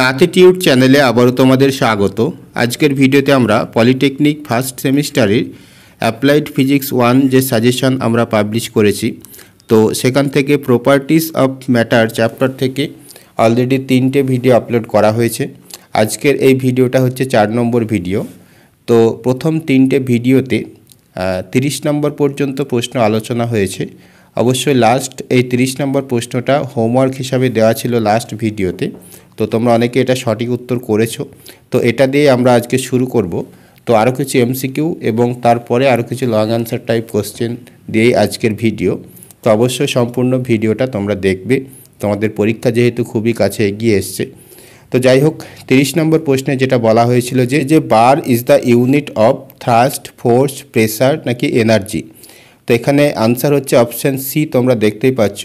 নাতিটিউড চ্যানেলে আবারও তোমাদের স্বাগত আজকের ভিডিওতে আমরা পলিটেকনিক ফার্স্ট সেমিস্টারের অ্যাপ্লাইড ফিজিক্স ওয়ান যে সাজেশন আমরা পাবলিশ করেছি তো সেখান থেকে প্রপার্টিস অফ ম্যাটার চ্যাপ্টার থেকে অলরেডি তিনটে ভিডিও আপলোড করা হয়েছে আজকের এই ভিডিওটা হচ্ছে চার নম্বর ভিডিও তো প্রথম তিনটে ভিডিওতে তিরিশ নম্বর পর্যন্ত প্রশ্ন আলোচনা হয়েছে অবশ্যই লাস্ট এই তিরিশ নম্বর প্রশ্নটা হোমওয়ার্ক হিসাবে দেওয়া ছিল লাস্ট ভিডিওতে তো তোমরা অনেকে এটা সঠিক উত্তর করেছো তো এটা দিয়ে আমরা আজকে শুরু করব তো আরও কিছু এমসিকিউ এবং তারপরে আরও কিছু লং আনসার টাইপ কোশ্চেন দিয়েই আজকের ভিডিও তো অবশ্যই সম্পূর্ণ ভিডিওটা তোমরা দেখবে তোমাদের পরীক্ষা যেহেতু খুবই কাছে এগিয়ে এসছে তো যাই হোক তিরিশ নম্বর প্রশ্নে যেটা বলা হয়েছিল যে যে bar is the unit of thrust force pressure নাকি এনার্জি তো এখানে আনসার হচ্ছে অপশান সি তোমরা দেখতেই পাচ্ছ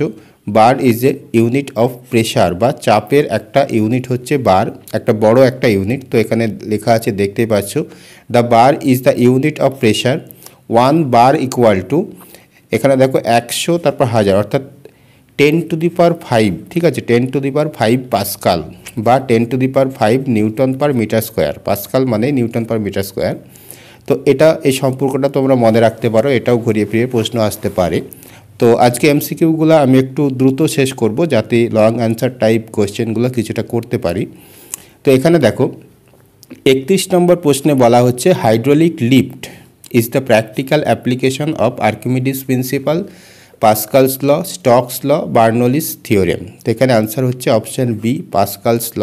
bar is a unit of pressure বা চাপের একটা ইউনিট হচ্ছে বার একটা বড় একটা ইউনিট তো এখানে লেখা আছে দেখতে পাচ্ছ the bar is the unit of pressure one bar equal to এখানে দেখো একশো তারপর হাজার অর্থাৎ ten to the power five ঠিক আছে ten to the power five pascal বা ten to the power five newton per metre square pascal মানে নিউটন পার মিটার স্কোয়ার তো এটা এই সম্পর্কটা তোমরা মনে রাখতে পারো এটাও ঘুরিয়ে ফিরিয়ে প্রশ্ন আসতে পারে তো আজকে এমসিকিউগুলো আমি একটু দ্রুত শেষ করব যাতে লং অ্যান্সার টাইপ কোয়েশ্চেনগুলো কিছুটা করতে পারি তো এখানে দেখো একত্রিশ নম্বর প্রশ্নে বলা হচ্ছে hydraulic lift is the practical application of Archimedes principle Pascal's law Stokes law Bernoulli's theorem তো এখানে আনসার হচ্ছে অপশান বি পাসকালস ল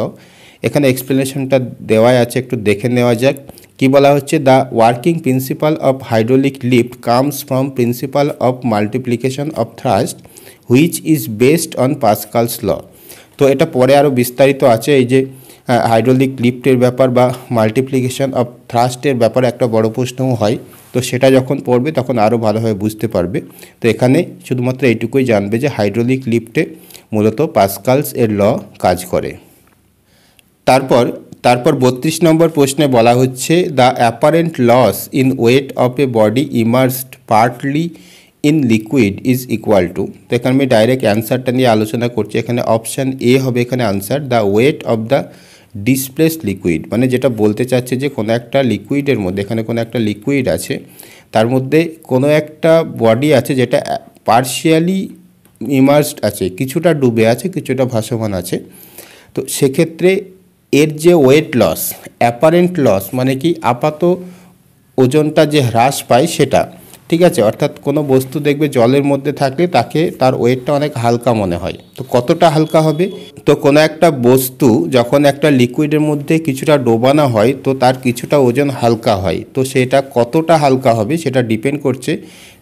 এখানে এক্সপ্লেনেশনটা দেওয়াই আছে একটু দেখে নেওয়া যাক কি বলা হচ্ছে the working principle of hydraulic lift comes from principle of multiplication of thrust which is based on Pascal's law তো এটা পরে আরও বিস্তারিত আছে এই যে হাইড্রোলিক লিফটের ব্যাপার বা মাল্টিপ্লিকেশন অফ থ্রাস্টের ব্যাপার একটা বড় প্রশ্নও হয় তো সেটা যখন পড়বে তখন আরও ভালোভাবে বুঝতে পারবে তো এখানে শুধুমাত্র এইটুকুই জানবে যে হাইড্রোলিক লিফটে মূলত পাসকালস এর ল কাজ করে তারপর তারপর বত্রিশ নম্বর প্রশ্নে বলা হচ্ছে the apparent loss in weight of a body immersed partly in liquid is equal to তো এখানে আমি ডাইরেক্ট অ্যান্সারটা নিয়ে আলোচনা করছি এখানে অপশান এ হবে এখানে answer the weight of the displace liquid মানে যেটা বলতে চাচ্ছে যে কোনো একটা লিকুইডের মধ্যে এখানে কোনো একটা লিকুইড আছে তার মধ্যে কোনো একটা বডি আছে যেটা পার্শিয়ালি ইমার্সড আছে কিছুটা ডুবে আছে কিছুটা ভাসমান আছে তো সেক্ষেত্রে এর যে ওয়েট লস অ্যাপারেন্ট লস মানে কি আপাত ওজনটা যে হ্রাস পায় সেটা ঠিক আছে অর্থাৎ কোনো বস্তু দেখবে জলের মধ্যে থাকলে তাকে তার ওয়েটটা অনেক হালকা মনে হয় তো কতটা হালকা হবে তো কোনো একটা বস্তু যখন একটা লিকুইডের মধ্যে কিছুটা ডোবানো হয় তো তার কিছুটা ওজন হালকা হয় তো সেটা কতটা হালকা হবে সেটা ডিপেন্ড করছে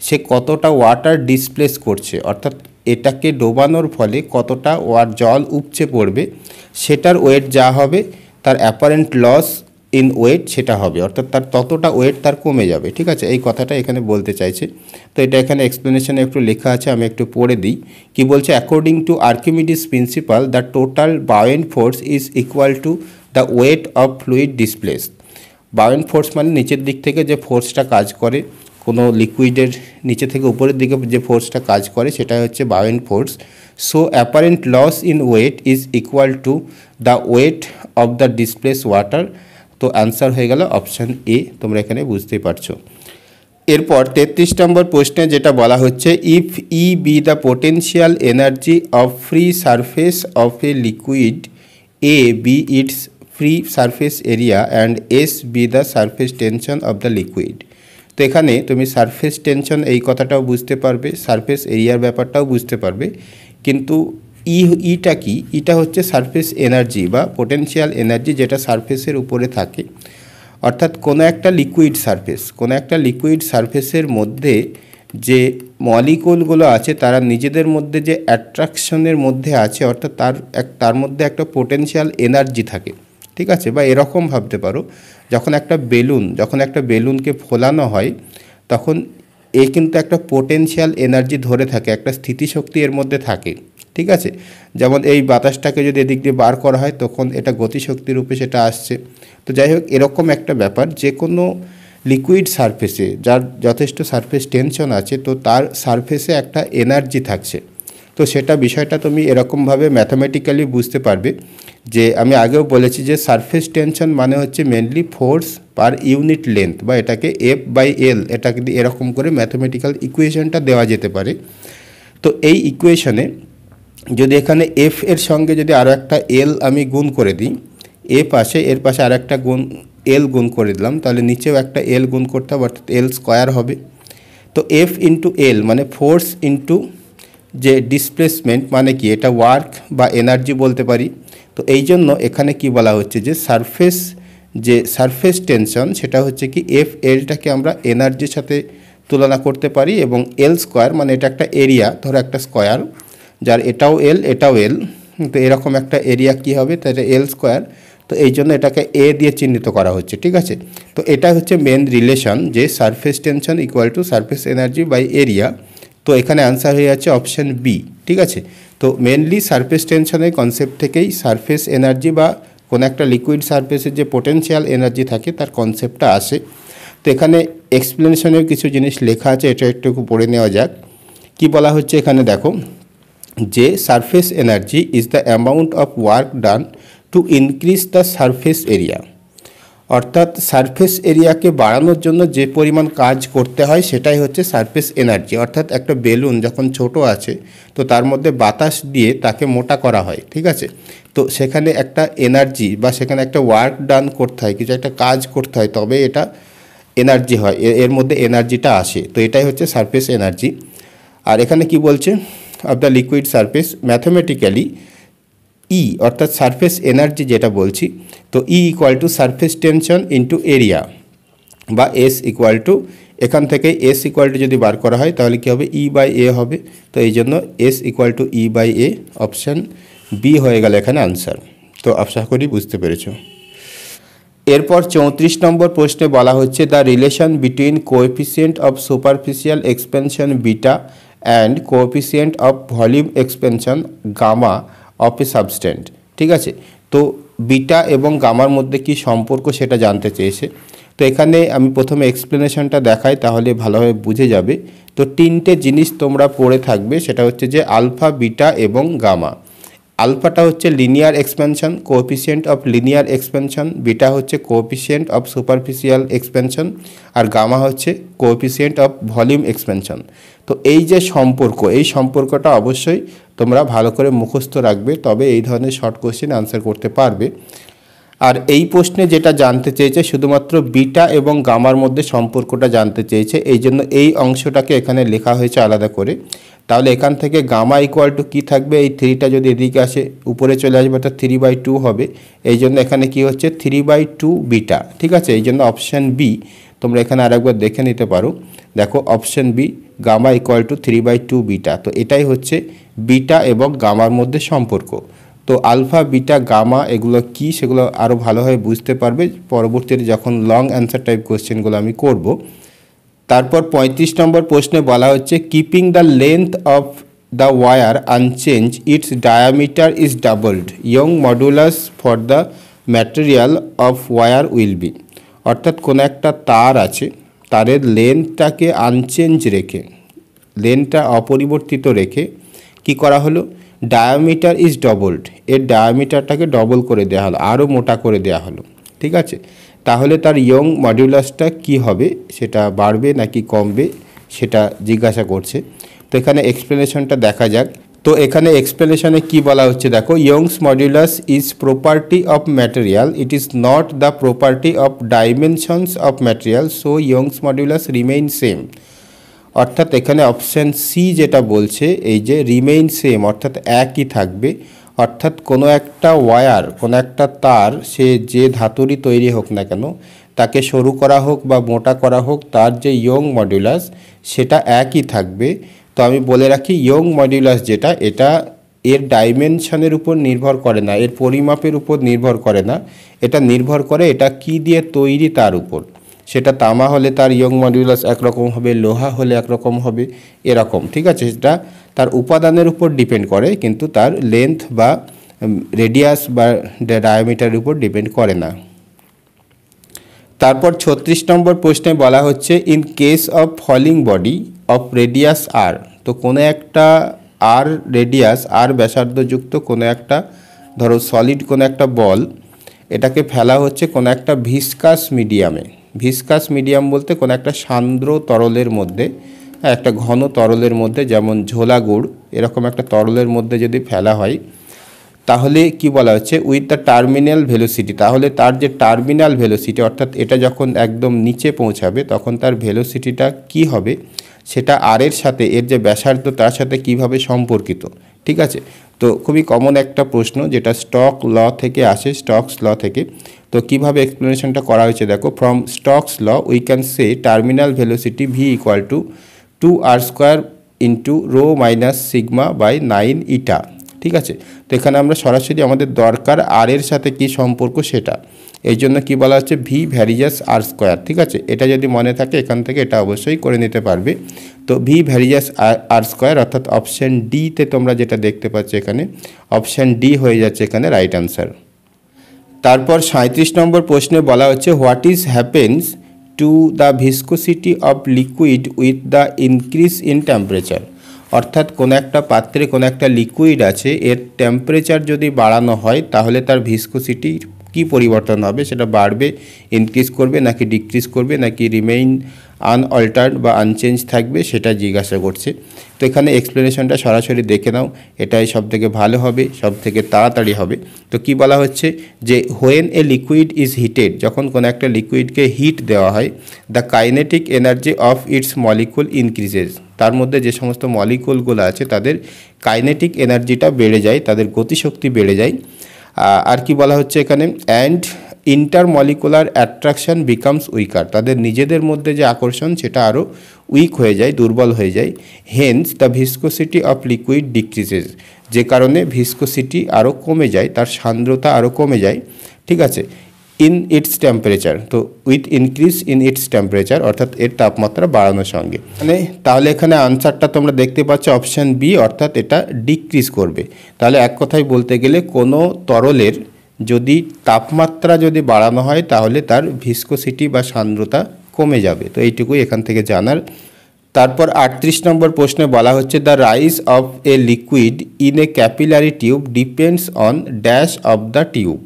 সে কতটা ওয়াটার ডিসপ্লেস করছে অর্থাৎ এটাকে ডোবানোর ফলে কতটা ওয়ার জল উপচে পড়বে সেটার ওয়েট যা হবে তার অ্যাপারেন্ট লস ইন ওয়েট সেটা হবে অর্থাৎ তার ততটা ওয়েট তার কমে যাবে ঠিক আছে এই কথাটা এখানে বলতে চাইছে তো এটা এখানে এক্সপ্লেনেশনে একটু লেখা আছে আমি একটু পড়ে দিই কি বলছে according to Archimedes principle the total buoyant force is equal to the weight of fluid displace buoyant force মানে নিচের দিক থেকে যে ফোর্সটা কাজ করে কোনো লিকুইডের নিচে থেকে উপরের দিকে যে ফোর্সটা কাজ করে সেটা হচ্ছে buoyant force so apparent loss in weight is equal to the weight of the displace water তো অ্যান্সার হয়ে গেল অপশান এ তোমরা এখানে বুঝতেই পারছো এরপর তেত্রিশ নম্বর প্রশ্নে যেটা বলা হচ্ছে if E be the potential energy of free surface of a liquid A be its free surface area and S be the surface tension of the liquid এখানে তুমি সারফেস টেনশন এই কথাটাও বুঝতে পারবে সারফেস এরিয়ার ব্যাপারটাও বুঝতে পারবে কিন্তু ই ইটা কি ইটা হচ্ছে সারফেস এনার্জি বা পোটেনশিয়াল এনার্জি যেটা সারফেসের উপরে থাকে অর্থাৎ কোনো একটা লিকুইড সারফেস কোনো একটা লিকুইড সারফেসের মধ্যে যে মলিকুলগুলো আছে তারা নিজেদের মধ্যে যে অ্যাট্রাকশনের মধ্যে আছে অর্থাৎ তার এক তার মধ্যে একটা পোটেনশিয়াল এনার্জি থাকে ঠিক আছে বা এরকম ভাবতে পারো যখন একটা বেলুন যখন একটা বেলুনকে ফোলানো হয় তখন এ কিন্তু একটা পোটেনশিয়াল এনার্জি ধরে থাকে একটা স্থিতিশক্তি এর মধ্যে থাকে ঠিক আছে যেমন এই বাতাসটাকে যদি এদিক দিয়ে বার করা হয় তখন এটা গতিশক্তি রূপে সেটা আসছে তো যাই হোক এরকম একটা ব্যাপার যে কোনো লিকুইড সারফেসে যার যথেষ্ট সারফেস টেনশন আছে তো তার সারফেসে একটা এনার্জি থাকছে তো সেটা বিষয়টা তুমি এরকমভাবে ম্যাথামেটিক্যালি বুঝতে পারবে যে আমি আগেও বলেছি যে সারফেস টেনশন মানে হচ্ছে mainly force per unit length বা এটাকে এফ বাই এল এটাকে এরকম করে ম্যাথমেটিক্যাল ইকুয়েশনটা দেওয়া যেতে পারে তো এই ইকুয়েশনে যদি এখানে এফ এর সঙ্গে যদি আরও একটা এল আমি গুণ করে দিই এফ আসে এর পাশে আর একটা গুণ এল গুণ করে দিলাম তাহলে নিচেও একটা এল গুণ করতে হবে অর্থাৎ এল স্কোয়ার হবে তো এফ ইন্টু এল মানে ফোর্স ইন্টু যে ডিসপ্লেসমেন্ট মানে কি এটা ওয়ার্ক বা এনার্জি বলতে পারি তো এই জন্য এখানে কি বলা হচ্ছে যে সারফেস যে সারফেস টেনশন সেটা হচ্ছে কি এফ এলটাকে আমরা এনার্জির সাথে তুলনা করতে পারি এবং এল স্কোয়ার মানে এটা একটা এরিয়া ধরো একটা স্কোয়ার যার এটাও এল এটাও এল তো এরকম একটা এরিয়া কি হবে তাহলে এল স্কোয়ার তো এই জন্য এটাকে এ দিয়ে চিহ্নিত করা হচ্ছে ঠিক আছে তো এটা হচ্ছে মেন রিলেশন যে surface tension equal to surface energy by area তো এখানে আনসার হয়ে যাচ্ছে অপশান বি ঠিক আছে তো মেনলি সারফেস টেনশনের কনসেপ্ট থেকেই সারফেস এনার্জি বা কোনো একটা লিকুইড সারফেসের যে পোটেনশিয়াল এনার্জি থাকে তার কনসেপ্টটা আসে তো এখানে এক্সপ্লেনেশনের কিছু জিনিস লেখা আছে এটা একটু পড়ে নেওয়া যাক কি বলা হচ্ছে এখানে দেখো যে surface energy is the amount of work done to increase the surface area অর্থাৎ সারফেস এরিয়াকে বাড়ানোর জন্য যে পরিমাণ কাজ করতে হয় সেটাই হচ্ছে সারফেস এনার্জি অর্থাৎ একটা বেলুন যখন ছোট আছে তো তার মধ্যে বাতাস দিয়ে তাকে মোটা করা হয় ঠিক আছে তো সেখানে একটা এনার্জি বা সেখানে একটা ওয়ার্ক ডান করতে হয় কিছু একটা কাজ করতে হয় তবে এটা এনার্জি হয় এর মধ্যে এনার্জিটা আসে তো এটাই হচ্ছে সারফেস এনার্জি আর এখানে কি বলছে of the liquid surface mathematically E e, অর্থাৎ সারফেস এনার্জি যেটা বলছি তো E equal to surface tension into area বা এস ইকুয়াল টু এখান থেকে এস ইকুয়াল টু যদি বার করা হয় তাহলে কী হবে ই বাই এ হবে তো এই জন্য S equal to E by A option B হয়ে গেল এখানে আনসার তো আশা করি বুঝতে পেরেছ এরপর চৌত্রিশ নম্বর প্রশ্নে বলা হচ্ছে the relation between coefficient of superficial expansion beta and coefficient of volume expansion gamma of a substance ঠিক আছে তো বিটা এবং গামার মধ্যে কি সম্পর্ক সেটা জানতে চেয়েছে তো এখানে আমি প্রথমে এক্সপ্লেনেশনটা দেখাই তাহলে ভালোভাবে বুঝে যাবে তো তিনটে জিনিস তোমরা পড়ে থাকবে সেটা হচ্ছে যে আলফা বিটা এবং গামা আলফাটা হচ্ছে linear expansion coefficient of linear expansion beta হচ্ছে কোএফিসিয়েন্ট অফ সুপারফিসিয়াল এক্সপেনশন আর গামা হচ্ছে কোএফিসিয়েন্ট অফ ভলিউম এক্সপেনশন তো এই যে সম্পর্ক এই সম্পর্কটা অবশ্যই তোমরা ভালো করে মুখস্থ রাখবে তবে এই ধরনের শর্ট কোশ্চেন আনসার করতে পারবে আর এই প্রশ্নে যেটা জানতে চেয়েছে শুধুমাত্র বিটা এবং গামার মধ্যে সম্পর্কটা জানতে চেয়েছে এই জন্য এই অংশটাকে এখানে লেখা হয়েছে আলাদা করে তাহলে এখান থেকে গামা ইকুয়াল টু কী থাকবে এই থ্রিটা যদি এদিকে আসে উপরে চলে আসবে অর্থাৎ থ্রি বাই টু হবে এই জন্য এখানে কি হচ্ছে থ্রি বাই টু বিটা ঠিক আছে এই জন্য অপশান বি তোমরা এখানে আরেকবার দেখে নিতে পারো দেখো option B gamma equal to three by two beta তো এটাই হচ্ছে বিটা এবং গামার মধ্যে সম্পর্ক তো আলফা বিটা গামা এগুলো কি সেগুলো আরও ভালোভাবে বুঝতে পারবে পরবর্তীতে যখন লং অ্যান্সার টাইপ কোয়েশ্চেনগুলো আমি করব তারপর ৩৫ নম্বর প্রশ্নে বলা হচ্ছে keeping the length of the wire unchanged its diameter is doubled Young modulus for the material of wire will be অর্থাৎ কোনো একটা তার আছে তারের লেনটাকে আনচেঞ্জ রেখে লেনটা অপরিবর্তিত রেখে কি করা হলো ডায়ামিটার ইজ ডবলড এর ডায়ামিটারটাকে ডবল করে দেওয়া হলো আরও মোটা করে দেওয়া হলো ঠিক আছে তাহলে তার ইয়ং মডিউলাসটা কি হবে সেটা বাড়বে নাকি কমবে সেটা জিজ্ঞাসা করছে তো এখানে এক্সপ্লেনেশনটা দেখা যাক তো এখানে এক্সপ্লেনেশনে কি বলা হচ্ছে দেখো Young's modulus is property of material it is not the property of dimensions of material so Young's modulus remain same অর্থাৎ এখানে অপশান সি যেটা বলছে এই যে রিমেইন সেম অর্থাৎ একই থাকবে অর্থাৎ কোনো একটা ওয়ার কোনো একটা তার সে যে ধাতুরই তৈরি হোক না কেন তাকে সরু করা হোক বা মোটা করা হোক তার যে ইয়ং মডিউলাস সেটা একই থাকবে তো আমি বলে রাখি ইয়ং মডিউলাস যেটা এটা এর ডাইমেনশানের উপর নির্ভর করে না এর পরিমাপের উপর নির্ভর করে না এটা নির্ভর করে এটা কি দিয়ে তৈরি তার উপর সেটা তামা হলে তার ইয়ং মডিউলাস একরকম হবে লোহা হলে একরকম হবে এরকম ঠিক আছে সেটা তার উপাদানের উপর ডিপেন্ড করে কিন্তু তার লেন্থ বা রেডিয়াস বা ডায়ামিটারের উপর ডিপেন্ড করে না তারপর ছত্রিশ নম্বর প্রশ্নে বলা হচ্ছে in case of falling body of radius R তো কোনো একটা আর রেডিয়াস আর ব্যাসার্ধযুক্ত কোনো একটা ধরো সলিড কোনো একটা বল এটাকে ফেলা হচ্ছে কোনো একটা ভিসকাস মিডিয়ামে ভিসকাস মিডিয়াম বলতে কোনো একটা সান্দ্র তরলের মধ্যে একটা ঘন তরলের মধ্যে যেমন ঝোলা গুড় এরকম একটা তরলের মধ্যে যদি ফেলা হয় তাহলে কি বলা হচ্ছে উইথ দ্য টার্মিনাল ভেলোসিটি তাহলে তার যে টার্মিনাল ভেলোসিটি অর্থাৎ এটা যখন একদম নিচে পৌঁছাবে তখন তার ভেলোসিটিটা কি হবে সেটা আর এর সাথে এর যে ব্যাসার্ধ তার সাথে কিভাবে সম্পর্কিত ঠিক আছে তো খুবই কমন একটা প্রশ্ন যেটা স্টক ল থেকে আসে স্টকস ল থেকে তো কিভাবে এক্সপ্লেনেশনটা করা হয়েছে দেখো from Stokes law we can say terminal velocity V equal to two R square into rho minus sigma by nine eta ঠিক আছে তো এখানে আমরা সরাসরি আমাদের দরকার আর এর সাথে কি সম্পর্ক সেটা এই জন্য কী বলা হচ্ছে ভি ভ্যারিজাস আর স্কোয়ার ঠিক আছে এটা যদি মনে থাকে এখান থেকে এটা অবশ্যই করে নিতে পারবে তো ভি ভ্যারিজাস আর স্কোয়ার অর্থাৎ অপশান ডিতে তোমরা যেটা দেখতে পাচ্ছ এখানে অপশান ডি হয়ে যাচ্ছে এখানে রাইট অ্যান্সার তারপর সাঁত্রিশ নম্বর প্রশ্নে বলা হচ্ছে what is happens to the viscosity of liquid with the increase in temperature অর্থাৎ কোনো একটা পাত্রে কোনো একটা লিকুইড আছে এর টেম্পারেচার যদি বাড়ানো হয় তাহলে তার ভিসকোসিটি কি পরিবর্তন হবে সেটা বাড়বে ইনক্রিজ করবে নাকি ডিক্রিজ করবে নাকি রিমেইন আনঅল্টার্ড বা আনচেঞ্জ থাকবে সেটা জিজ্ঞাসা করছে তো এখানে এক্সপ্লেনেশনটা সরাসরি দেখে নাও এটাই সব থেকে ভালো হবে সব থেকে তাড়াতাড়ি হবে তো কি বলা হচ্ছে যে when a liquid is heated যখন কোনো একটা লিকুইডকে হিট দেওয়া হয় the kinetic energy of its molecule increases তার মধ্যে যে সমস্ত মলিকুলগুলো আছে তাদের কাইনেটিক এনার্জিটা বেড়ে যায় তাদের গতিশক্তি বেড়ে যায় আর কি বলা হচ্ছে এখানে and intermolecular attraction becomes weaker তাদের নিজেদের মধ্যে যে আকর্ষণ সেটা আরও উইক হয়ে যায় দুর্বল হয়ে যায় hence the viscosity of liquid decreases যে কারণে ভিসকোসিটি আরও কমে যায় তার সান্দ্রতা আরও কমে যায় ঠিক আছে ইন ইটস টেম্পারেচার তো with increase in its temperature অর্থাৎ এর তাপমাত্রা বাড়ানোর সঙ্গে মানে তাহলে এখানে আনসারটা তোমরা দেখতে পাচ্ছ অপশান বি অর্থাৎ এটা ডিক্রিজ করবে তাহলে এক কথায় বলতে গেলে কোনো তরলের যদি তাপমাত্রা যদি বাড়ানো হয় তাহলে তার ভিসকোসিটি বা সান্দ্রতা কমে যাবে তো এইটুকুই এখান থেকে জানার তারপর আটত্রিশ নম্বর প্রশ্নে বলা হচ্ছে the rise of a liquid in a capillary tube depends on dash of the tube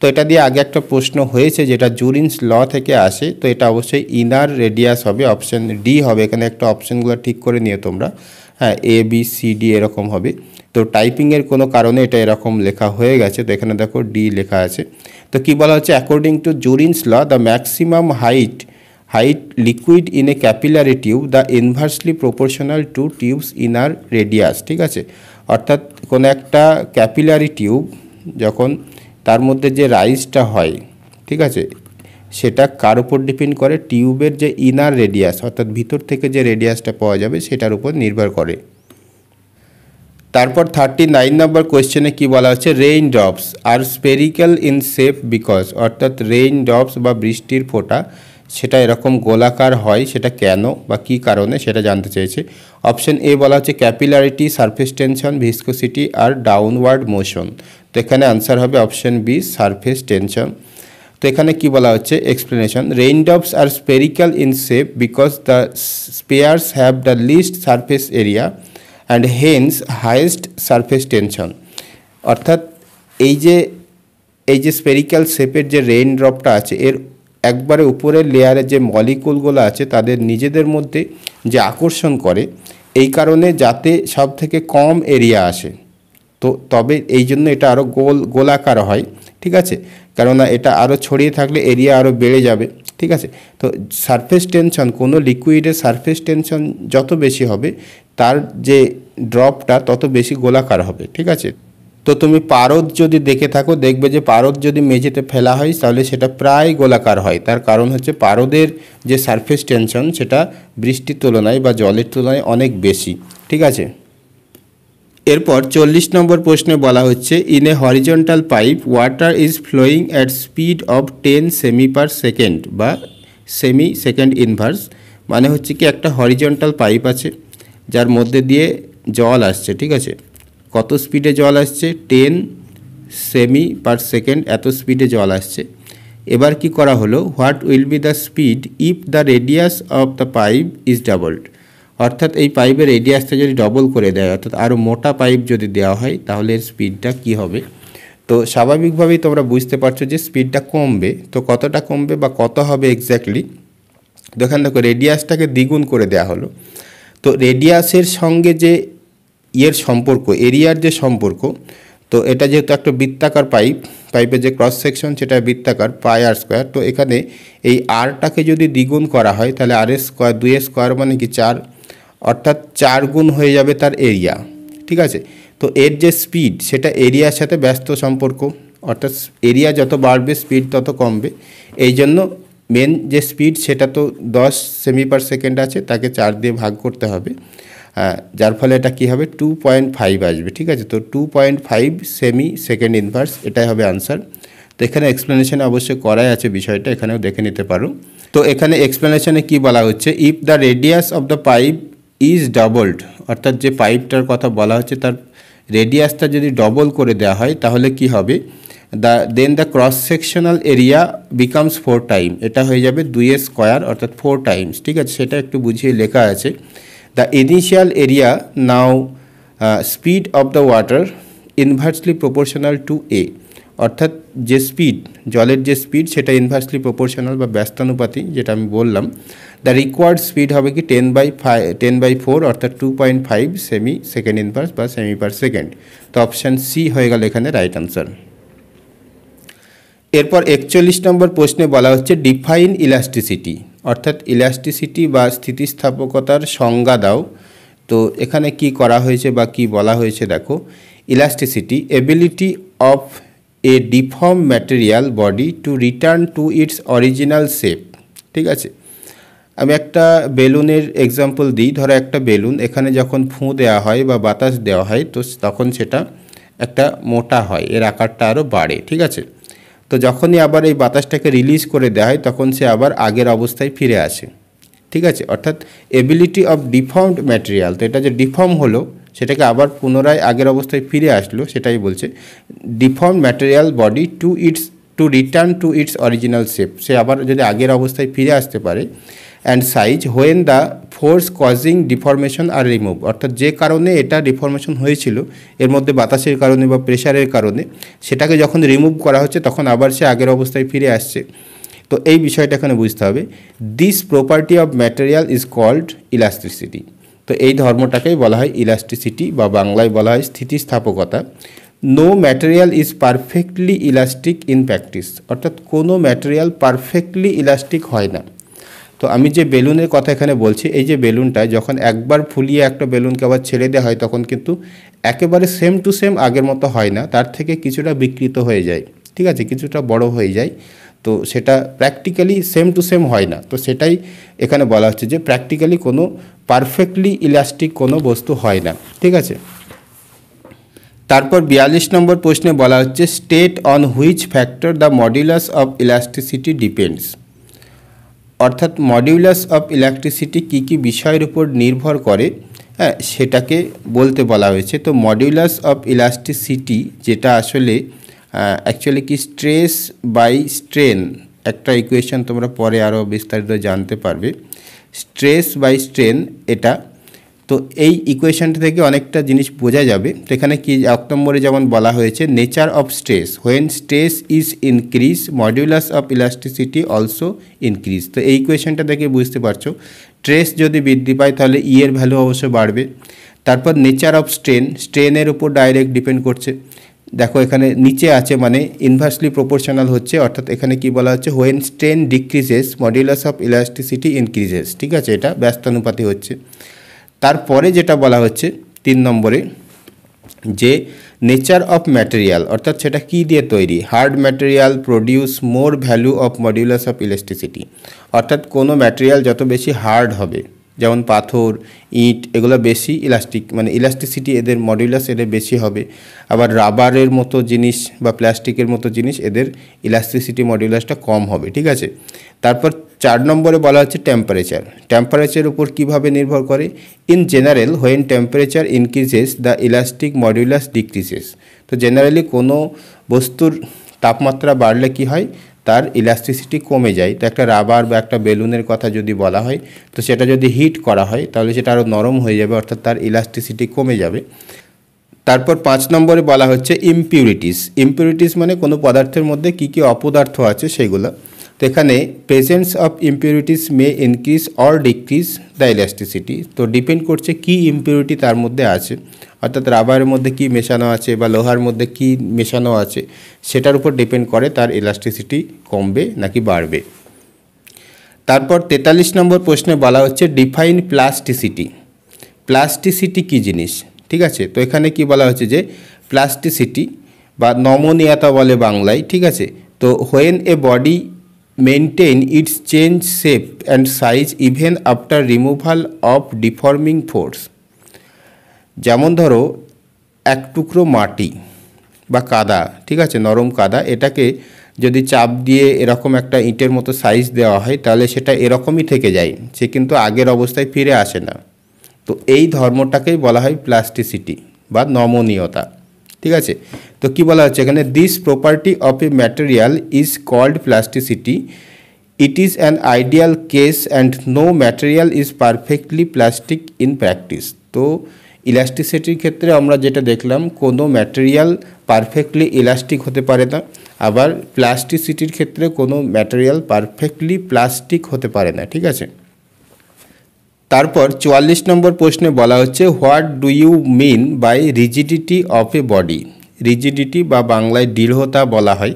তো এটা দিয়ে আগে একটা প্রশ্ন হয়েছে যেটা জুরিন্স ল থেকে আসে তো এটা অবশ্যই ইনার রেডিয়াস হবে অপশান ডি হবে এখানে একটা অপশনগুলো ঠিক করে নিও তোমরা হ্যাঁ এ বি সি ডি এরকম হবে তো টাইপিংয়ের কোনো কারণে এটা এরকম লেখা হয়ে গেছে তো এখানে দেখো ডি লেখা আছে তো কি বলা হচ্ছে according to Jurin's law the maximum height height liquid in a capillary tube the inversely proportional to tube's inner radius ঠিক আছে অর্থাৎ কোনো একটা ক্যাপিলারি টিউব যখন তার মধ্যে যে রাইসটা হয় ঠিক আছে সেটা কার উপর ডিপেন্ড করে টিউবের যে ইনার রেডিয়াস অর্থাৎ ভিতর থেকে যে রেডিয়াসটা পাওয়া যাবে সেটার উপর নির্ভর করে তারপর থার্টি নাইন নম্বর কোয়েশ্চেনে কী বলা হচ্ছে rain drops are spherical in shape because অর্থাৎ রেইন ড্রপস বা বৃষ্টির ফোঁটা সেটা এরকম গোলাকার হয় সেটা কেন বা কি কারণে সেটা জানতে চেয়েছে অপশন এ বলা হচ্ছে ক্যাপিলারিটি সারফেস টেনশন ভিসকোসিটি আর ডাউনওয়ার্ড মোশন তো এখানে আনসার হবে অপশন বি সারফেস টেনশন তো এখানে কি বলা হচ্ছে explanation raindrops are spherical in shape because the spheres have the least surface area and hence highest surface tension অর্থাৎ এই যে এই যে স্পেরিক্যাল শেপের যে রেইনড্রপটা আছে এর একবারে উপরের লেয়ারে যে মলিকুলগুলো আছে তাদের নিজেদের মধ্যে যে আকর্ষণ করে এই কারণে যাতে সব থেকে কম এরিয়া আসে তো তবে এই জন্য এটা আরও গোল গোলাকার হয় ঠিক আছে কেননা এটা আরও ছড়িয়ে থাকলে এরিয়া আরও বেড়ে যাবে ঠিক আছে তো সারফেস টেনশন কোনো লিকুইডের সারফেস টেনশন যত বেশি হবে তার যে ড্রপটা তত বেশি গোলাকার হবে ঠিক আছে তো তুমি পারদ যদি দেখে থাকো দেখবে যে পারদ যদি মেঝেতে ফেলা হয় তাহলে সেটা প্রায় গোলাকার হয় তার কারণ হচ্ছে পারদের যে সারফেস টেনশন সেটা বৃষ্টির তুলনায় বা জলের তুলনায় অনেক বেশি ঠিক আছে এরপর চল্লিশ নম্বর প্রশ্নে বলা হচ্ছে in a horizontal pipe water is flowing at speed of ten cm per second বা সেমি সেকেন্ড ইনভার্স মানে হচ্ছে কি একটা হরিজন্টাল পাইপ আছে যার মধ্যে দিয়ে জল আসছে ঠিক আছে কত স্পিডে জল আসছে টেন সেমি পার সেকেন্ড এত স্পিডে জল আসছে এবার কি করা হলো what will be the speed if the radius of the pipe is doubled অর্থাৎ এই পাইপের রেডিয়াসটা যদি ডবল করে দেয় অর্থাৎ আরও মোটা পাইপ যদি দেওয়া হয় তাহলে এর স্পিডটা কী হবে তো স্বাভাবিকভাবেই তোমরা বুঝতে পারছো যে স্পিডটা কমবে তো কতটা কমবে বা কত হবে এক্স্যাক্টলি দেখেন দেখো রেডিয়াসটাকে দ্বিগুণ করে দেওয়া হলো তো রেডিয়াসের সঙ্গে যে ইয়ের সম্পর্ক এরিয়ার যে সম্পর্ক তো এটা যেহেতু একটা বৃত্তাকার পাইপ পাইপের যে ক্রস সেকশন সেটা বৃত্তাকার পাই আর স্কোয়ার তো এখানে এই আরটাকে যদি দ্বিগুণ করা হয় তাহলে আর স্কোয়ার দুই স্কোয়ার মানে কি চার অর্থাৎ চার গুণ হয়ে যাবে তার এরিয়া ঠিক আছে তো এর যে স্পিড সেটা এরিয়ার সাথে ব্যস্ত সম্পর্ক অর্থাৎ এরিয়া যত বাড়বে স্পিড তত কমবে এই জন্য মেন যে স্পিড সেটা তো দশ সেমি পার সেকেন্ড আছে তাকে চার দিয়ে ভাগ করতে হবে হ্যাঁ, যার ফলে এটা কী হবে টু পয়েন্ট ফাইভ আসবে ঠিক আছে তো two point five cm second inverse এটাই হবে আনসার তো এখানে এক্সপ্লেনেশানে অবশ্যই করাই আছে বিষয়টা এখানেও দেখে নিতে পারো তো এখানে এক্সপ্লেনেশানে কি বলা হচ্ছে if the radius of the pipe is doubled অর্থাৎ যে পাইপটার কথা বলা হচ্ছে তার রেডিয়াসটা যদি ডবল করে দেওয়া হয় তাহলে কি হবে the then the cross sectional area becomes four time এটা হয়ে যাবে দুইয়ের স্কোয়ার অর্থাৎ ফোর টাইমস ঠিক আছে সেটা একটু বুঝিয়ে লেখা আছে The initial area now uh, speed of the water inversely proportional to a অর্থাৎ যে স্পিড জলের যে স্পিড সেটা ইনভার্সলি প্রপোর্শনাল বা ব্যস্তানুপাতি যেটা আমি বললাম দ্য রিকোয়ার্ড স্পিড হবে কি ten by five ten by four অর্থাৎ two point five cm second inverse বা সেমি পার সেকেন্ড তো অপশান সি হয়ে গেল এখানে রাইট আনসার এরপর একচল্লিশ নম্বর প্রশ্নে বলা হচ্ছে ডিফাইন ইলাস্টিসিটি অর্থাৎ ইলাস্টিসিটি বা স্থিতিস্থাপকতার সংজ্ঞা দাও তো এখানে কি করা হয়েছে বা কি বলা হয়েছে দেখো elasticity ability of a deform material body to return to its original shape ঠিক আছে আমি একটা বেলুনের এক্সাম্পল দিই ধরো একটা বেলুন এখানে যখন ফুঁ দেওয়া হয় বা বাতাস দেওয়া হয় তো তখন সেটা একটা মোটা হয় এর আকারটা আরও বাড়ে ঠিক আছে তো যখনই আবার এই বাতাসটাকে রিলিজ করে দেওয়া হয় তখন সে আবার আগের অবস্থায় ফিরে আসে ঠিক আছে অর্থাৎ এবিলিটি অফ ডিফর্মড ম্যাটেরিয়াল তো এটা যে ডিফর্ম হলো সেটাকে আবার পুনরায় আগের অবস্থায় ফিরে আসলো সেটাই বলছে deform material body to its to return to its original shape সে আবার যদি আগের অবস্থায় ফিরে আসতে পারে and size when the force causing deformation are remove অর্থাৎ যে কারণে এটা ডিফরমেশন হয়েছিল এর মধ্যে বাতাসের কারণে বা প্রেশারের কারণে সেটাকে যখন রিমুভ করা হচ্ছে তখন আবার সে আগের অবস্থায় ফিরে আসছে তো এই বিষয়টা এখানে বুঝতে হবে this property of material is called elasticity তো এই ধর্মটাকেই বলা হয় ইলাস্ট্রিসিটি বা বাংলায় বলা হয় স্থিতিস্থাপকতা no material is perfectly elastic in practice অর্থাৎ কোনো ম্যাটেরিয়াল পারফেক্টলি ইলাস্টিক হয় না তো আমি যে বেলুনের কথা এখানে বলছি এই যে বেলুনটা যখন একবার ফুলিয়ে একটা বেলুনকে আবার ছেড়ে দেওয়া হয় তখন কিন্তু একেবারে সেম টু সেম আগের মতো হয় না তার থেকে কিছুটা বিকৃত হয়ে যায় ঠিক আছে কিছুটা বড় হয়ে যায় তো সেটা প্র্যাকটিক্যালি সেম টু সেম হয় না তো সেটাই এখানে বলা হচ্ছে যে প্র্যাকটিক্যালি কোনো পারফেক্টলি ইলাস্টিক কোনো বস্তু হয় না ঠিক আছে তারপর বিয়াল্লিশ নম্বর প্রশ্নে বলা হচ্ছে state on which factor the modulus of elasticity depends অর্থাৎ মডিউলাস অফ ইলেকট্রিসিটি কি কি বিষয়ের উপর নির্ভর করে হ্যাঁ সেটাকে বলতে বলা হয়েছে তো মডিউলাস অফ ইলাস্টিসিটি যেটা আসলে অ্যাকচুয়ালি কি স্ট্রেস বাই স্ট্রেন একটা ইকুয়েশন তোমরা পরে আরও বিস্তারিত জানতে পারবে স্ট্রেস বাই স্ট্রেন এটা তো এই ইকুয়েশনটি থেকে অনেকটা জিনিস বোঝা যাবে তো এখানে কি এক নম্বরে যেমন বলা হয়েছে nature of stress when stress is increase modulus of elasticity also increase তো এই ইকুয়েশনটা দেখে বুঝতে পারছো স্ট্রেস যদি বৃদ্ধি পায় তাহলে ইয়ের e ভ্যালু অবশ্য বাড়বে তারপর নেচার অফ স্ট্রেন স্ট্রেনের উপর ডাইরেক্ট ডিপেন্ড করছে দেখো এখানে নিচে আছে মানে ইনভার্সলি প্রপোর্শনাল হচ্ছে অর্থাৎ এখানে কি বলা হচ্ছে when strain decreases modulus of elasticity increases ঠিক আছে এটা ব্যস্তানুপাতি হচ্ছে তারপরে যেটা বলা হচ্ছে তিন নম্বরে যে নেচার অফ ম্যাটেরিয়াল অর্থাৎ সেটা কি দিয়ে তৈরি hard material produce more value of modulus of electricity অর্থাৎ কোনো ম্যাটেরিয়াল যত বেশি হার্ড হবে যেমন পাথর ইট এগুলো বেশি ইলাস্টিক মানে ইলাস্টিসিটি এদের মডিউলাস এদের বেশি হবে আবার রাবারের মতো জিনিস বা প্লাস্টিকের মতো জিনিস এদের ইলাস্টিসিটি মডিউলাসটা কম হবে ঠিক আছে তারপর চার নম্বরে বলা হচ্ছে টেম্পারেচার টেম্পারেচার উপর কিভাবে নির্ভর করে in general when temperature increases the elastic modulus decreases তো জেনারেলি কোনো বস্তুর তাপমাত্রা বাড়লে কি হয় তার ইলাস্টিসিটি কমে যায় তো একটা রাবার বা একটা বেলুনের কথা যদি বলা হয় তো সেটা যদি হিট করা হয় তাহলে সেটা আরও নরম হয়ে যাবে অর্থাৎ তার ইলাস্টিসিটি কমে যাবে তারপর পাঁচ নম্বরে বলা হচ্ছে ইম্পিউরিটিস ইম্পিউরিটিস মানে কোনো পদার্থের মধ্যে কি কি অপদার্থ আছে সেগুলো তো এখানে presence of impurities may increase or decrease the elasticity তো ডিপেন্ড করছে কি ইম্পিউরিটি তার মধ্যে আছে অর্থাৎ রাবারের মধ্যে কি মেশানো আছে বা লোহার মধ্যে কি মেশানো আছে সেটার উপর ডিপেন্ড করে তার ইলাস্টিসিটি কমবে নাকি বাড়বে তারপর তেতাল্লিশ নম্বর প্রশ্নে বলা হচ্ছে ডিফাইন প্লাস্টিসিটি প্লাস্টিসিটি কি জিনিস ঠিক আছে তো এখানে কি বলা হচ্ছে যে প্লাস্টিসিটি বা নমনীয়তা বলে বাংলায় ঠিক আছে তো when a body maintain its change shape and size even after removal of deforming force যেমন ধরো এক টুকরো মাটি বা কাদা ঠিক আছে নরম কাদা এটাকে যদি চাপ দিয়ে এরকম একটা ইটের মতো সাইজ দেওয়া হয় তাহলে সেটা এরকমই থেকে যায় সে কিন্তু আগের অবস্থায় ফিরে আসে না তো এই ধর্মটাকেই বলা হয় প্লাস্টিসিটি বা নমনীয়তা ঠিক আছে তো কি বলা হচ্ছে এখানে this property of a material is called plasticity it is an ideal case and no material is perfectly plastic in practice তো ইলাস্টিসিটির ক্ষেত্রে আমরা যেটা দেখলাম কোনো ম্যাটেরিয়াল পারফেক্টলি ইলাস্টিক হতে পারে না আবার প্লাস্টিসিটির ক্ষেত্রে কোনো ম্যাটেরিয়াল পারফেক্টলি প্লাস্টিক হতে পারে না ঠিক আছে তারপর চুয়াল্লিশ নম্বর প্রশ্নে বলা হচ্ছে what do you mean by rigidity of a body rigidity বা বাংলায় দৃঢ়তা বলা হয়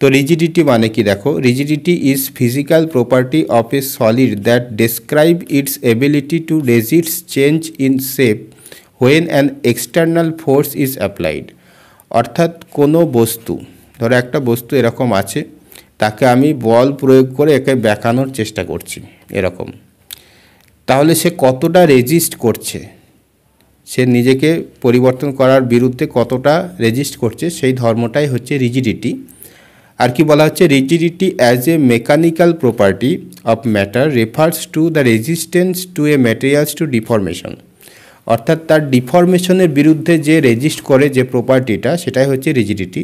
তো রিজিডিটি মানে কি দেখো rigidity is physical property of a solid that describe its ability to resist change in shape when an external force is applied অর্থাৎ কোনো বস্তু ধরো একটা বস্তু এরকম আছে তাকে আমি বল প্রয়োগ করে একে বেঁকানোর চেষ্টা করছি এরকম তাহলে সে কতটা রেজিস্ট করছে সে নিজেকে পরিবর্তন করার বিরুদ্ধে কতটা রেজিস্ট করছে সেই ধর্মটাই হচ্ছে রিজিডিটি আর কি বলা হচ্ছে rigidity as a mechanical property of matter refers to the resistance to a materials to deformation অর্থাৎ তার ডিফরমেশনের বিরুদ্ধে যে রেজিস্ট করে যে প্রপার্টিটা সেটাই হচ্ছে রিজিডিটি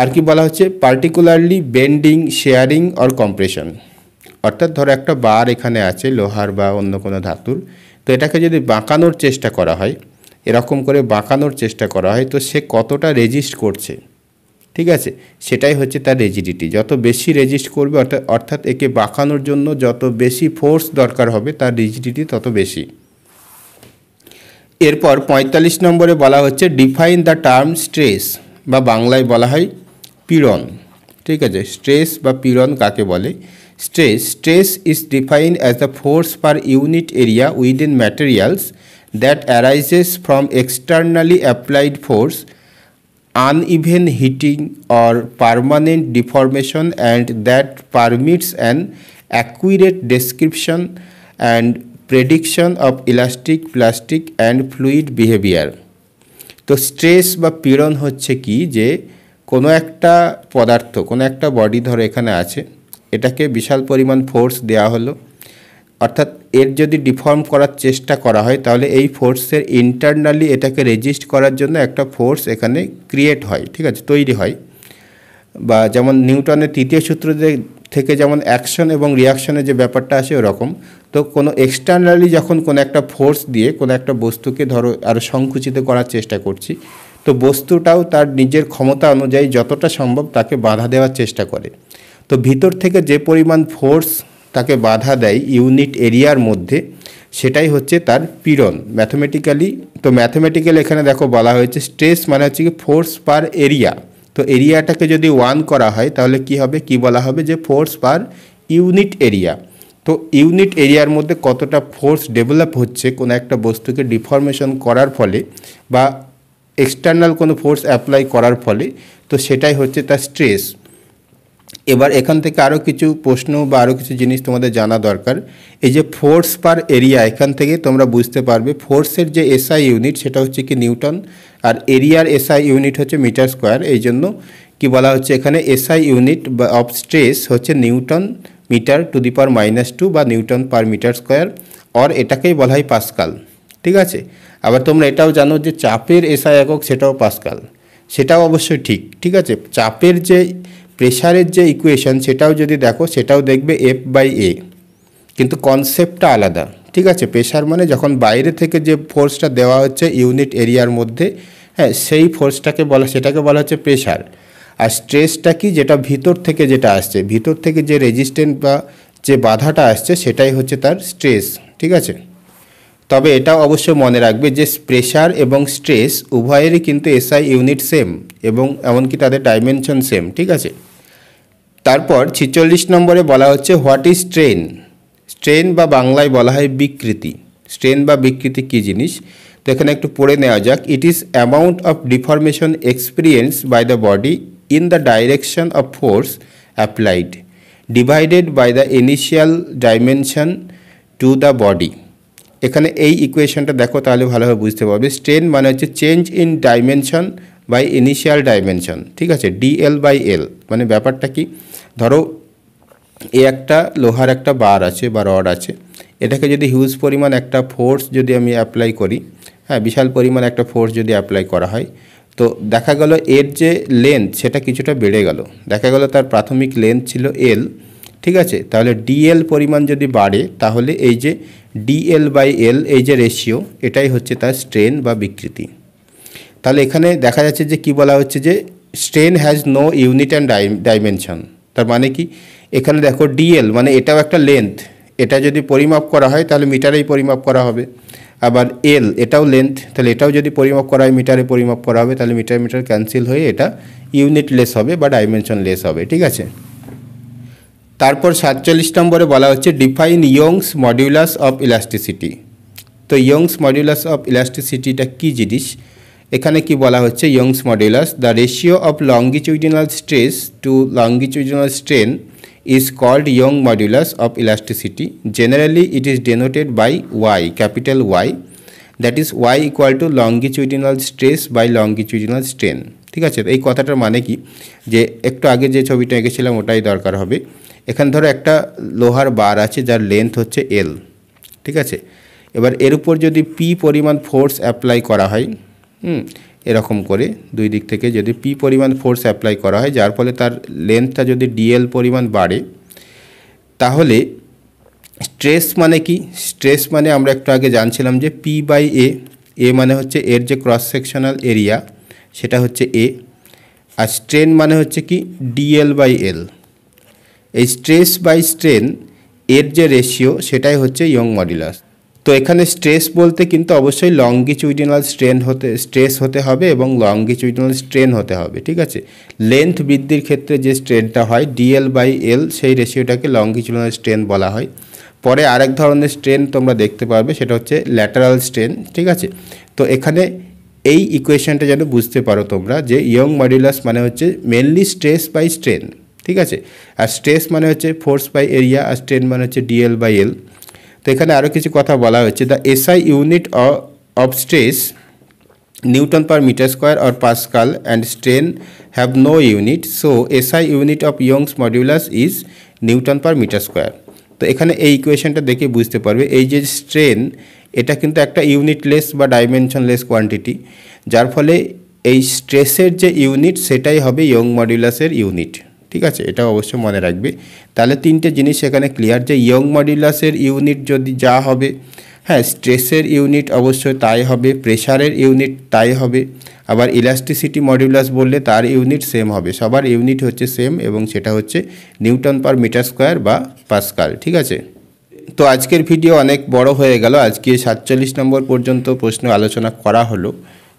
আর কি বলা হচ্ছে particularly bending shearing or compression অর্থাৎ ধরো একটা বার এখানে আছে লোহার বা অন্য কোনো ধাতুর তো এটাকে যদি বাঁকানোর চেষ্টা করা হয় এরকম করে বাঁকানোর চেষ্টা করা হয় তো সে কতটা রেজিস্ট করছে ঠিক আছে সেটাই হচ্ছে তার রেজিডিটি যত বেশি রেজিস্ট করবে অর্থাৎ অর্থাৎ একে বাঁকানোর জন্য যত বেশি ফোর্স দরকার হবে তার রেজিডিটি তত বেশি এরপর ৪৫ নম্বরে বলা হচ্ছে ডিফাইন দ্য টার্ম স্ট্রেস বা বাংলায় বলা হয় পীড়ন ঠিক আছে স্ট্রেস বা পীড়ন কাকে বলে stress stress is defined as the force per unit area within materials that arises from externally applied force uneven heating or permanent deformation and that permits an accurate description and prediction of elastic plastic and fluid behaviour তো stress বা পীড়ন হচ্ছে কি যে কোনো একটা পদার্থ কোনো একটা বডি ধর এখানে আছে এটাকে বিশাল পরিমাণ ফোর্স দেয়া হলো অর্থাৎ এর যদি ডিফর্ম করার চেষ্টা করা হয় তাহলে এই ফোর্সের ইন্টারনালি এটাকে রেজিস্ট করার জন্য একটা ফোর্স এখানে ক্রিয়েট হয় ঠিক আছে তৈরি হয় বা যেমন নিউটনের তৃতীয় সূত্র থেকে যেমন অ্যাকশন এবং রিয়াকশনের যে ব্যাপারটা আসে ওরকম তো কোনো এক্সটার্নালি যখন কোনো একটা ফোর্স দিয়ে কোনো একটা বস্তুকে ধরো আরও সংকুচিত করার চেষ্টা করছি তো বস্তুটাও তার নিজের ক্ষমতা অনুযায়ী যতটা সম্ভব তাকে বাধা দেওয়ার চেষ্টা করে তো ভিতর থেকে যে পরিমাণ ফোর্স তাকে বাধা দেয় ইউনিট এরিয়ার মধ্যে সেটাই হচ্ছে তার পীড়ন ম্যাথমেটিক্যালি তো ম্যাথমেটিক্যালি এখানে দেখো বলা হয়েছে স্ট্রেস মানে হচ্ছে কি ফোর্স পার এরিয়া তো এরিয়াটাকে যদি ওয়ান করা হয় তাহলে কি হবে কি বলা হবে যে ফোর্স পার ইউনিট এরিয়া তো ইউনিট এরিয়ার মধ্যে কতটা ফোর্স ডেভেলপ হচ্ছে কোনো একটা বস্তুকে ডিফরমেশন করার ফলে বা এক্সটার্নাল কোনো ফোর্স অ্যাপ্লাই করার ফলে তো সেটাই হচ্ছে তার স্ট্রেস এবার এখান থেকে আরও কিছু প্রশ্ন বা আরও কিছু জিনিস তোমাদের জানা দরকার এই যে ফোর্স পার এরিয়া এখান থেকে তোমরা বুঝতে পারবে ফোর্সের যে এসআই ইউনিট সেটা হচ্ছে কি নিউটন আর এরিয়ার এসআই ইউনিট হচ্ছে মিটার স্কোয়ার এই জন্য কি বলা হচ্ছে এখানে এসআই ইউনিট বা অফ স্ট্রেস হচ্ছে newton metre to the power minus two বা newton per metre square or এটাকেই বলা হয় পাসকাল ঠিক আছে আবার তোমরা এটাও জানো যে চাপের এসআই একক সেটাও পাসকাল সেটাও অবশ্যই ঠিক ঠিক আছে চাপের যে প্রেশারের যে ইকুয়েশন সেটাও যদি দেখো সেটাও দেখবে এফ বাই এ কিন্তু কনসেপ্টটা আলাদা ঠিক আছে প্রেশার মানে যখন বাইরে থেকে যে ফোর্সটা দেওয়া হচ্ছে ইউনিট এরিয়ার মধ্যে হ্যাঁ সেই ফোর্সটাকে বলা সেটাকে বলা হচ্ছে প্রেশার আর স্ট্রেসটা কি যেটা ভিতর থেকে যেটা আসছে ভিতর থেকে যে রেজিস্ট্যান্ট বা যে বাধাটা আসছে সেটাই হচ্ছে তার স্ট্রেস ঠিক আছে তবে এটাও অবশ্য মনে রাখবে যে প্রেশার এবং স্ট্রেস উভয়েরই কিন্তু এসআই ইউনিট সেম এবং এমনকি তাদের ডাইমেনশন সেম ঠিক আছে তারপর ছেচল্লিশ নম্বরে বলা হচ্ছে হোয়াট ইজ স্ট্রেন স্ট্রেন বা বাংলায় বলা হয় বিকৃতি স্ট্রেন বা বিকৃতি কী জিনিস তো এখানে একটু পড়ে নেওয়া যাক it is amount of deformation experience by the body in the direction of force applied divided by the initial dimension to the body এখানে এই ইকুয়েশনটা দেখো তাহলে ভালোভাবে বুঝতে পারবে স্ট্রেন মানে হচ্ছে change in dimension by initial dimension ঠিক আছে ডিএল বাই এল মানে ব্যাপারটা কি ধরো এ একটা লোহার একটা বার আছে বা রড আছে এটাকে যদি হিউজ পরিমাণ একটা ফোর্স যদি আমি অ্যাপ্লাই করি হ্যাঁ বিশাল পরিমাণ একটা ফোর্স যদি অ্যাপ্লাই করা হয় তো দেখা গেল এর যে লেন্থ সেটা কিছুটা বেড়ে গেল দেখা গেল তার প্রাথমিক লেন্থ ছিল এল ঠিক আছে তাহলে ডিএল পরিমাণ যদি বাড়ে তাহলে এই যে ডিএল বাই এল এই যে রেশিও এটাই হচ্ছে তার স্ট্রেন বা বিকৃতি তাহলে এখানে দেখা যাচ্ছে যে কি বলা হচ্ছে যে strain has no unit and dimension তার মানে কি এখানে দেখো ডিএল মানে এটাও একটা লেন্থ এটা যদি পরিমাপ করা হয় তাহলে মিটারেই পরিমাপ করা হবে আবার এল এটাও লেন্থ তাহলে এটাও যদি পরিমাপ করা হয় মিটারে পরিমাপ করা হবে তাহলে মিটার মিটার ক্যান্সেল হয়ে এটা ইউনিট লেস হবে বা ডাইমেনশন লেস হবে ঠিক আছে তারপর সাতচল্লিশ নম্বরে বলা হচ্ছে define Young's modulus of elasticity তো ইয়ংস মডিউলাস অফ ইলাস্টিসিটিটা কী জিনিস এখানে কি বলা হচ্ছে Young's modulus the ratio of longitudinal stress to longitudinal strain is called Young modulus of elasticity. Generally it is denoted by Y capital Y that is Y equal to longitudinal stress by longitudinal strain ঠিক আছে এই কথাটার মানে কি যে একটু আগে যে ছবিটা এঁকেছিলাম ওটাই দরকার হবে এখানে ধরো একটা লোহার বার আছে যার লেন্থ হচ্ছে এল ঠিক আছে এবার এর উপর যদি পি পরিমাণ ফোর্স অ্যাপ্লাই করা হয় হুম এরকম করে দুই দিক থেকে যদি পি পরিমাণ ফোর্স অ্যাপ্লাই করা হয় যার ফলে তার লেন্থটা যদি ডিএল পরিমাণ বাড়ে তাহলে স্ট্রেস মানে কি স্ট্রেস মানে আমরা একটু আগে জানছিলাম যে পি বাই এ এ মানে হচ্ছে এর যে ক্রস সেকশনাল এরিয়া সেটা হচ্ছে এ আর স্ট্রেন মানে হচ্ছে কি ডিএল বাই এল এই স্ট্রেস বাই স্ট্রেন এর যে রেশিও সেটাই হচ্ছে ইয়ং মডিলাস তো এখানে স্ট্রেস বলতে কিন্তু অবশ্যই লংগিচুইডিনাল স্ট্রেন হতে স্ট্রেস হতে হবে এবং লংগিচুইডিনাল স্ট্রেন হতে হবে ঠিক আছে লেন্থ বৃদ্ধির ক্ষেত্রে যে স্ট্রেনটা হয় ডিএল বাই এল সেই রেশিওটাকে লংগিচুইডিনাল স্ট্রেন বলা হয় পরে আরেক ধরনের স্ট্রেন তোমরা দেখতে পাবে সেটা হচ্ছে ল্যাটারাল স্ট্রেন ঠিক আছে তো এখানে এই ইকুয়েশনটা যেন বুঝতে পারো তোমরা যে ইয়ং মডিউলাস মানে হচ্ছে মেনলি স্ট্রেস বাই স্ট্রেন ঠিক আছে আর স্ট্রেস মানে হচ্ছে ফোর্স বাই এরিয়া আর স্ট্রেন মানে হচ্ছে ডিএল বাই এল তো এখানে আরও কিছু কথা বলা হয়েছে the SI unit of stress newton per metre square or pascal and strain have no unit so SI unit of Young's modulus is newton per metre square তো এখানে এই ইকুয়েশনটা দেখে বুঝতে পারবে এই যে স্ট্রেন এটা কিন্তু একটা ইউনিটলেস বা ডাইমেনশনলেস কোয়ান্টিটি যার ফলে এই স্ট্রেসের যে ইউনিট সেটাই হবে ইয়ং মডিউলাসের ইউনিট ঠিক আছে এটা অবশ্যই মনে রাখবে তাহলে তিনটে জিনিস এখানে ক্লিয়ার যে ইয়ং মডিউলাসের ইউনিট যদি যা হবে হ্যাঁ স্ট্রেসের ইউনিট অবশ্যই তাই হবে প্রেশারের ইউনিট তাই হবে আবার ইলাস্টিসিটি মডিউলাস বললে তার ইউনিট সেম হবে সবার ইউনিট হচ্ছে সেম এবং সেটা হচ্ছে নিউটন পার মিটার স্কোয়ার বা পাসকাল ঠিক আছে তো আজকের ভিডিও অনেক বড় হয়ে গেল আজকে সাতচল্লিশ নম্বর পর্যন্ত প্রশ্ন আলোচনা করা হলো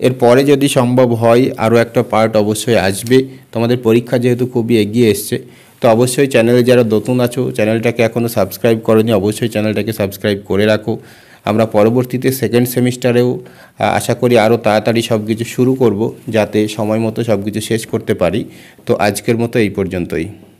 এরপরে যদি সম্ভব হয় আরও একটা পার্ট অবশ্যই আসবে তোমাদের পরীক্ষা যেহেতু খুবই এগিয়ে এসছে তো অবশ্যই চ্যানেলে যারা নতুন আছো চ্যানেলটাকে এখনও সাবস্ক্রাইব করনি অবশ্যই চ্যানেলটাকে সাবস্ক্রাইব করে রাখো আমরা পরবর্তীতে সেকেন্ড সেমিস্টারেও আশা করি আরও তাড়াতাড়ি সব কিছু শুরু করব যাতে সময় মতো সব কিছু শেষ করতে পারি তো আজকের মতো এই পর্যন্তই